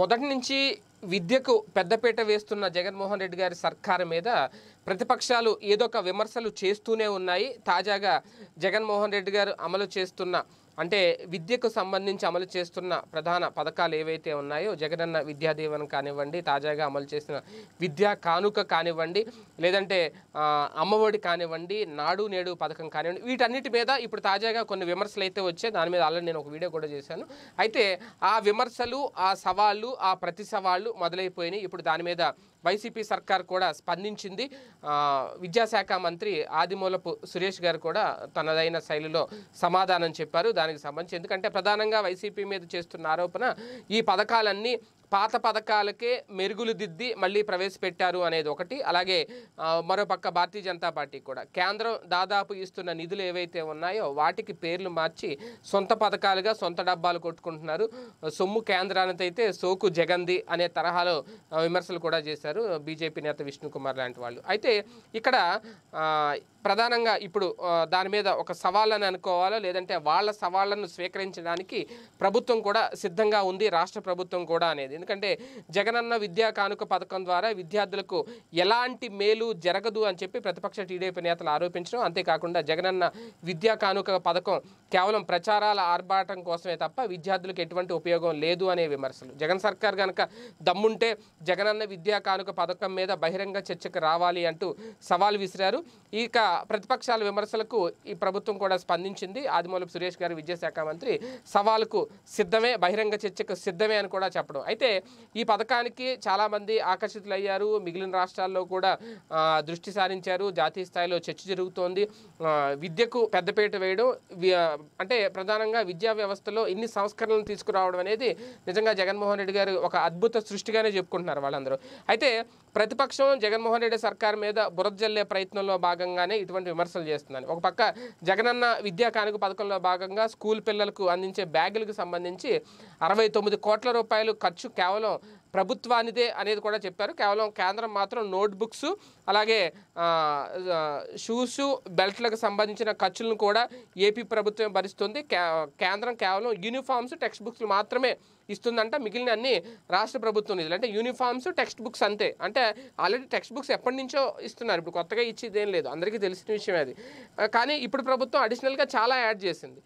మొదటి నుంచి విద్యకు పెద్దపీట వేస్తున్న జగన్మోహన్ రెడ్డి గారి సర్కారు మీద ప్రతిపక్షాలు ఏదో ఒక విమర్శలు చేస్తూనే ఉన్నాయి తాజాగా జగన్మోహన్ రెడ్డి గారు అమలు చేస్తున్న అంటే విద్యకు సంబంధించి అమలు చేస్తున్న ప్రధాన పథకాలు ఏవైతే ఉన్నాయో జగనన్న విద్యాదీవన కానివ్వండి తాజాగా అమలు చేసిన విద్యా కానుక కానివ్వండి లేదంటే అమ్మఒడి కానివ్వండి నాడు నేడు పథకం కానివ్వండి వీటన్నిటి మీద ఇప్పుడు తాజాగా కొన్ని విమర్శలు అయితే వచ్చాయి దాని మీద ఆల్రెడీ నేను ఒక వీడియో కూడా చేశాను అయితే ఆ విమర్శలు ఆ సవాళ్ళు ఆ ప్రతి సవాళ్ళు మొదలైపోయినాయి ఇప్పుడు దాని మీద వైసీపీ సర్కార్ కూడా స్పందించింది విద్యాశాఖ మంత్రి ఆదిమూలపు సురేష్ గారు కూడా తనదైన శైలిలో సమాధానం చెప్పారు దానికి సంబంధించి ఎందుకంటే ప్రధానంగా వైసీపీ మీద చేస్తున్న ఆరోపణ ఈ పథకాలన్నీ పాత పథకాలకే మెరుగులు దిద్ది మళ్ళీ ప్రవేశపెట్టారు అనేది ఒకటి అలాగే మరోపక్క భారతీయ జనతా పార్టీ కూడా కేంద్రం దాదాపు ఇస్తున్న నిధులు ఏవైతే ఉన్నాయో వాటికి పేర్లు మార్చి సొంత పథకాలుగా సొంత డబ్బాలు కొట్టుకుంటున్నారు సొమ్ము కేంద్రానికి అయితే సోకు జగంది అనే తరహాలో విమర్శలు కూడా చేశారు బీజేపీ నేత విష్ణుకుమార్ లాంటి వాళ్ళు అయితే ఇక్కడ ప్రధానంగా ఇప్పుడు దాని మీద ఒక సవాళ్ళని అనుకోవాలో లేదంటే వాళ్ళ సవాళ్లను స్వీకరించడానికి ప్రభుత్వం కూడా సిద్ధంగా ఉంది రాష్ట్ర ప్రభుత్వం కూడా అనేది ఎందుకంటే జగనన్న విద్యా కానుక పథకం ద్వారా విద్యార్థులకు ఎలాంటి మేలు జరగదు అని చెప్పి ప్రతిపక్ష టీడీపీ నేతలు ఆరోపించడం అంతేకాకుండా జగనన్న విద్యా కానుక పథకం కేవలం ప్రచారాల ఆర్భాటం కోసమే తప్ప విద్యార్థులకు ఎటువంటి ఉపయోగం లేదు అనే విమర్శలు జగన్ సర్కార్ కనుక దమ్ముంటే జగనన్న విద్యా కానుక పథకం మీద బహిరంగ చర్చకు రావాలి అంటూ సవాల్ విసిరారు ఇక ప్రతిపక్షాల విమర్శలకు ఈ ప్రభుత్వం కూడా స్పందించింది ఆదిమూలపు సురేష్ గారు విద్యాశాఖ మంత్రి సవాల్కు సిద్ధమే బహిరంగ చర్చకు సిద్ధమే అని కూడా చెప్పడం అయితే ఈ పథకానికి చాలామంది ఆకర్షితులయ్యారు మిగిలిన రాష్ట్రాల్లో కూడా దృష్టి సారించారు జాతీయ స్థాయిలో చర్చ జరుగుతోంది విద్యకు పెద్దపీట వేయడం అంటే ప్రధానంగా విద్యా వ్యవస్థలో ఇన్ని సంస్కరణలు తీసుకురావడం అనేది నిజంగా జగన్మోహన్ రెడ్డి గారు ఒక అద్భుత సృష్టిగానే చెప్పుకుంటున్నారు వాళ్ళందరూ అయితే ప్రతిపక్షం జగన్మోహన్ రెడ్డి సర్కార్ మీద జల్లే ప్రయత్నంలో భాగంగానే ఇటువంటి విమర్శలు చేస్తున్నాను ఒక పక్క జగనన్న విద్యా కానుక పథకంలో భాగంగా స్కూల్ పిల్లలకు అందించే బ్యాగులకు సంబంధించి అరవై తొమ్మిది కోట్ల రూపాయలు ఖర్చు కేవలం ప్రభుత్వానిదే అనేది కూడా చెప్పారు కేవలం కేంద్రం మాత్రం నోట్బుక్స్ అలాగే షూస్ బెల్ట్లకు సంబంధించిన ఖర్చులను కూడా ఏపీ ప్రభుత్వం భరిస్తుంది కేంద్రం కేవలం యూనిఫామ్స్ టెక్స్ట్ బుక్స్లు మాత్రమే ఇస్తుందంట మిగిలిన అన్ని రాష్ట్ర ప్రభుత్వం ఇది అంటే యూనిఫామ్స్ టెక్స్ట్ బుక్స్ అంతే అంటే ఆల్రెడీ టెక్స్ట్ బుక్స్ ఎప్పటి నుంచో ఇస్తున్నారు ఇప్పుడు కొత్తగా ఏం లేదు అందరికీ తెలిసిన విషయం అది కానీ ఇప్పుడు ప్రభుత్వం అడిషనల్గా చాలా యాడ్ చేసింది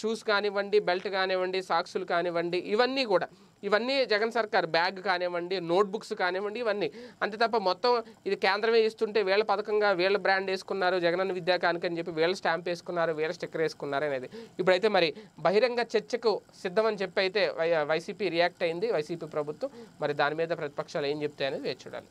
షూస్ కానివ్వండి బెల్ట్ కానివ్వండి సాక్సులు కానివ్వండి ఇవన్నీ కూడా ఇవన్నీ జగన్ సర్కార్ బ్యాగ్ కానివ్వండి నోట్బుక్స్ కానివ్వండి ఇవన్నీ అంతే తప్ప మొత్తం ఇది కేంద్రమే ఇస్తుంటే వీళ్ళ పథకంగా వీళ్ళ బ్రాండ్ వేసుకున్నారు జగనన్న విద్యా కానుక అని చెప్పి వీళ్ళ స్టాంప్ వేసుకున్నారు వీళ్ళ స్టిక్కర్ వేసుకున్నారు అనేది ఇప్పుడైతే మరి బహిరంగ చర్చకు సిద్ధమని చెప్పి అయితే వైసీపీ రియాక్ట్ అయింది వైసీపీ ప్రభుత్వం మరి దాని మీద ప్రతిపక్షాలు ఏం చెప్తాయనేది వేచి చూడాలి